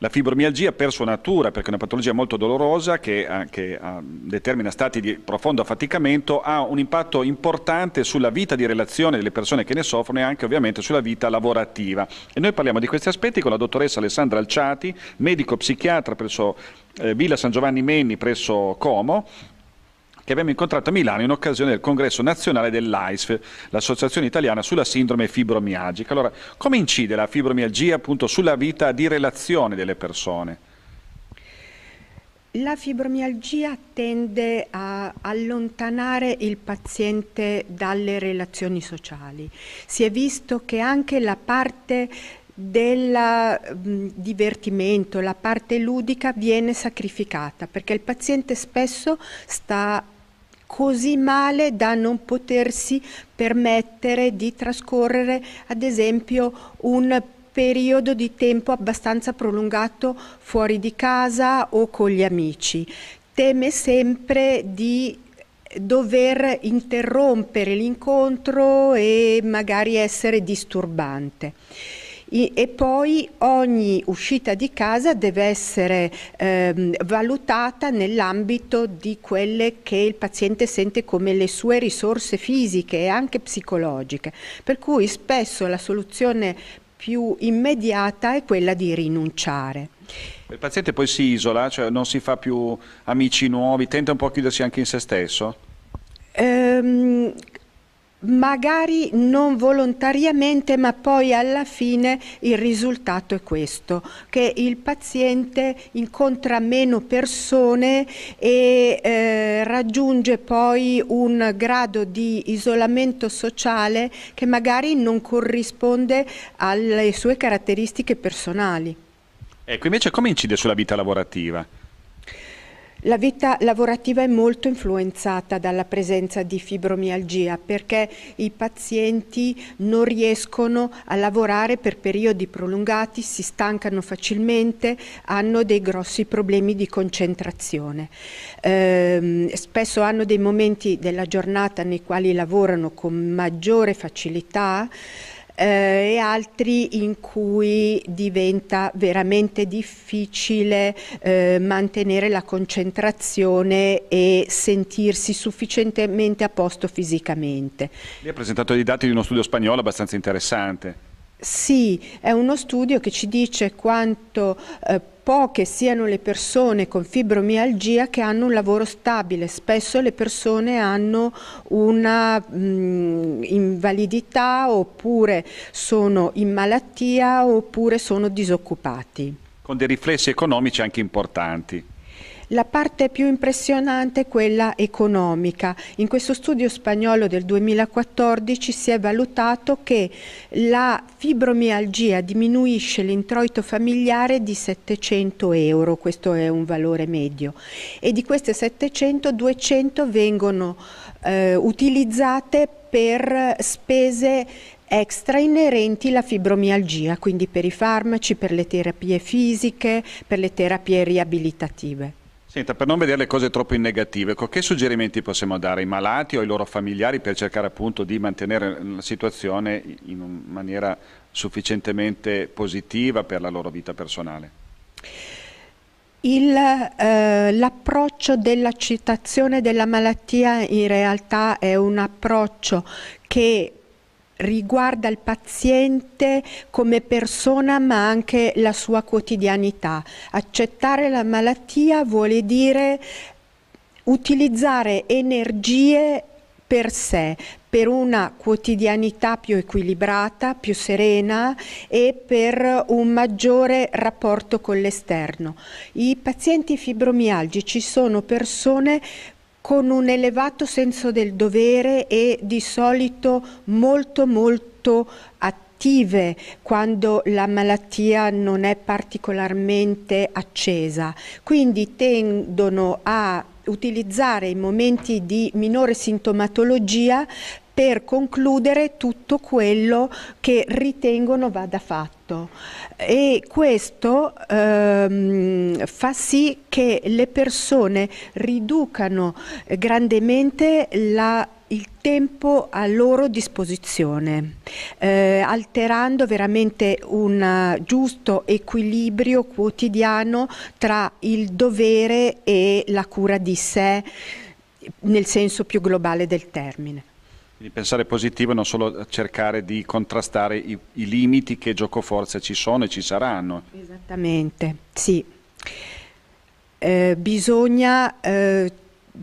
La fibromialgia per sua natura, perché è una patologia molto dolorosa che, eh, che eh, determina stati di profondo affaticamento, ha un impatto importante sulla vita di relazione delle persone che ne soffrono e anche ovviamente sulla vita lavorativa. E noi parliamo di questi aspetti con la dottoressa Alessandra Alciati, medico psichiatra presso eh, Villa San Giovanni Menni presso Como, che abbiamo incontrato a Milano in occasione del congresso nazionale dell'AISF, l'Associazione Italiana sulla Sindrome Fibromialgica. Allora, come incide la fibromialgia appunto sulla vita di relazione delle persone? La fibromialgia tende a allontanare il paziente dalle relazioni sociali. Si è visto che anche la parte del mm, divertimento, la parte ludica viene sacrificata perché il paziente spesso sta così male da non potersi permettere di trascorrere ad esempio un periodo di tempo abbastanza prolungato fuori di casa o con gli amici. Teme sempre di dover interrompere l'incontro e magari essere disturbante e poi ogni uscita di casa deve essere ehm, valutata nell'ambito di quelle che il paziente sente come le sue risorse fisiche e anche psicologiche, per cui spesso la soluzione più immediata è quella di rinunciare. Il paziente poi si isola, cioè non si fa più amici nuovi, tenta un po' a chiudersi anche in se stesso? Ehm, magari non volontariamente, ma poi alla fine il risultato è questo, che il paziente incontra meno persone e eh, raggiunge poi un grado di isolamento sociale che magari non corrisponde alle sue caratteristiche personali. Ecco, invece come incide sulla vita lavorativa? La vita lavorativa è molto influenzata dalla presenza di fibromialgia perché i pazienti non riescono a lavorare per periodi prolungati, si stancano facilmente, hanno dei grossi problemi di concentrazione. Eh, spesso hanno dei momenti della giornata nei quali lavorano con maggiore facilità eh, e altri in cui diventa veramente difficile eh, mantenere la concentrazione e sentirsi sufficientemente a posto fisicamente. Lei ha presentato dei dati di uno studio spagnolo abbastanza interessante. Sì, è uno studio che ci dice quanto eh, poche siano le persone con fibromialgia che hanno un lavoro stabile, spesso le persone hanno una mh, mm, invalidità oppure sono in malattia oppure sono disoccupati. Con dei riflessi economici anche importanti. La parte più impressionante è quella economica. In questo studio spagnolo del 2014 si è valutato che la fibromialgia diminuisce l'introito familiare di 700 euro, questo è un valore medio, e di queste 700 200 vengono eh, utilizzate per spese extra inerenti alla fibromialgia, quindi per i farmaci, per le terapie fisiche, per le terapie riabilitative. Senta, per non vedere le cose troppo in negativo, ecco, che suggerimenti possiamo dare ai malati o ai loro familiari per cercare appunto di mantenere mm, la situazione in maniera sufficientemente positiva per la loro vita personale? Eh, l'approccio eh, dell'accettazione della malattia in realtà è un approccio che riguarda il paziente come persona ma anche la sua quotidianità. Accettare la malattia vuole dire utilizzare energie per sé, per una quotidianità più equilibrata, più serena e per un maggiore rapporto con l'esterno. I pazienti fibromialgici sono persone con un elevato senso del dovere e di solito molto molto attive quando la malattia non è particolarmente accesa. Quindi tendono a utilizzare i momenti di minore sintomatologia per concludere tutto quello che ritengono vada fatto. E questo ehm, fa sì che le persone riducano eh, grandemente la il tempo a loro disposizione, eh, alterando veramente un eh, giusto equilibrio quotidiano tra il dovere e la cura di sé nel senso più globale del termine. Quindi pensare positivo e non solo cercare di contrastare i, i limiti che giocoforza ci sono e ci saranno. Esattamente, sì. Eh, bisogna eh,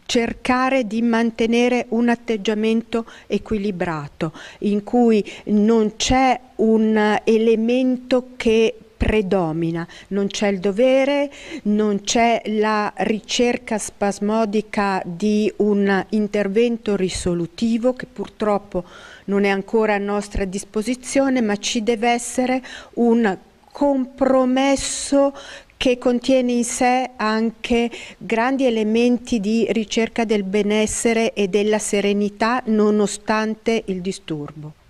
cercare di mantenere un atteggiamento equilibrato in cui non c'è un elemento che predomina, non c'è il dovere, non c'è la ricerca spasmodica di un intervento risolutivo che purtroppo non è ancora a nostra disposizione, ma ci deve essere un compromesso che contiene in sé anche grandi elementi di ricerca del benessere e della serenità nonostante il disturbo.